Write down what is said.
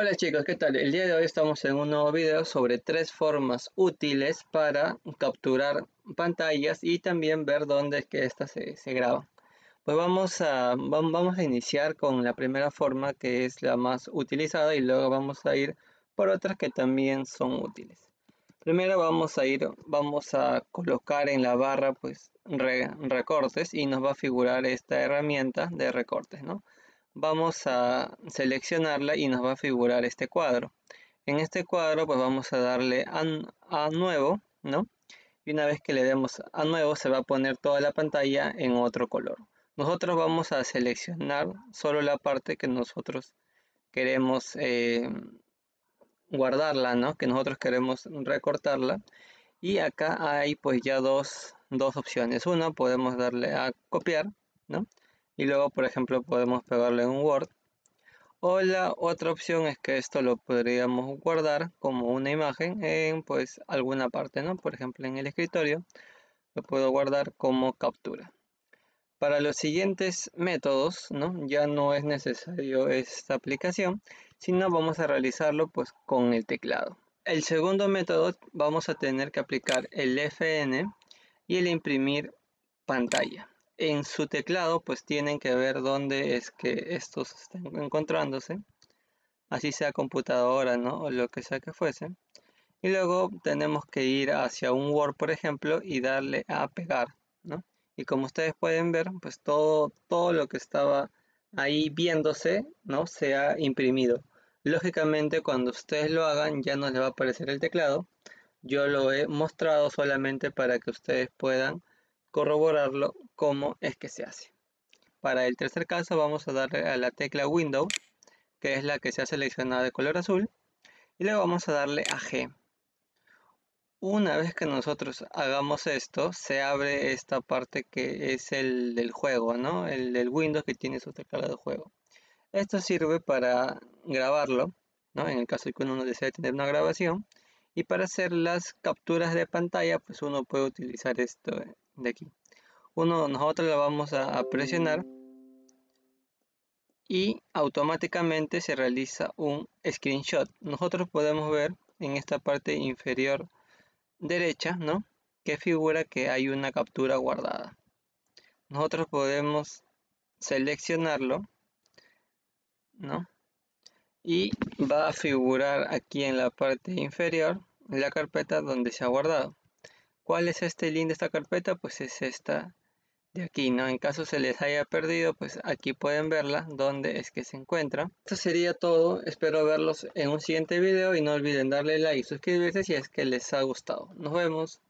Hola chicos, ¿qué tal? El día de hoy estamos en un nuevo video sobre tres formas útiles para capturar pantallas y también ver dónde es que estas se, graban. Pues vamos a, vamos a iniciar con la primera forma que es la más utilizada y luego vamos a ir por otras que también son útiles. Primero vamos a ir, vamos a colocar en la barra pues recortes y nos va a figurar esta herramienta de recortes, ¿no? vamos a seleccionarla y nos va a figurar este cuadro. En este cuadro pues vamos a darle a, nuevo, ¿no? Y una vez que le demos a nuevo se va a poner toda la pantalla en otro color. Nosotros vamos a seleccionar solo la parte que nosotros queremos eh, guardarla, ¿no? Que nosotros queremos recortarla. Y acá hay pues ya dos, dos opciones. Una podemos darle a copiar, ¿no? y luego por ejemplo podemos pegarle en un Word o la otra opción es que esto lo podríamos guardar como una imagen en pues alguna parte, ¿no? Por ejemplo en el escritorio lo puedo guardar como captura. Para los siguientes métodos, ¿no? Ya no es necesario esta aplicación, sino vamos a realizarlo pues con el teclado. El segundo método vamos a tener que aplicar el FN y el imprimir pantalla en su teclado pues tienen que ver dónde es que estos están encontrándose así sea computadora ¿no? o lo que sea que fuese y luego tenemos que ir hacia un Word por ejemplo y darle a pegar ¿no? y como ustedes pueden ver pues todo, todo lo que estaba ahí viéndose ¿no? se ha imprimido lógicamente cuando ustedes lo hagan ya no les va a aparecer el teclado yo lo he mostrado solamente para que ustedes puedan corroborarlo cómo es que se hace. Para el tercer caso vamos a darle a la tecla Window, que es la que se ha seleccionado de color azul, y luego vamos a darle a G. Una vez que nosotros hagamos esto, se abre esta parte que es el del juego, ¿no? El del Windows que tiene su tecla de juego. Esto sirve para grabarlo, ¿no? En el caso de que uno desee tener una grabación. Y para hacer las capturas de pantalla, pues uno puede utilizar esto de aquí uno, nosotros la vamos a, presionar y automáticamente se realiza un screenshot. Nosotros podemos ver en esta parte inferior derecha, ¿no? Que figura que hay una captura guardada. Nosotros podemos seleccionarlo, Y va a figurar aquí en la parte inferior la carpeta donde se ha guardado. ¿Cuál es este link de esta carpeta? Pues es esta de aquí, ¿no? En caso se les haya perdido, pues aquí pueden verla, donde es que se encuentra. Esto sería todo, espero verlos en un siguiente video y no olviden darle like y suscribirse si es que les ha gustado. Nos vemos.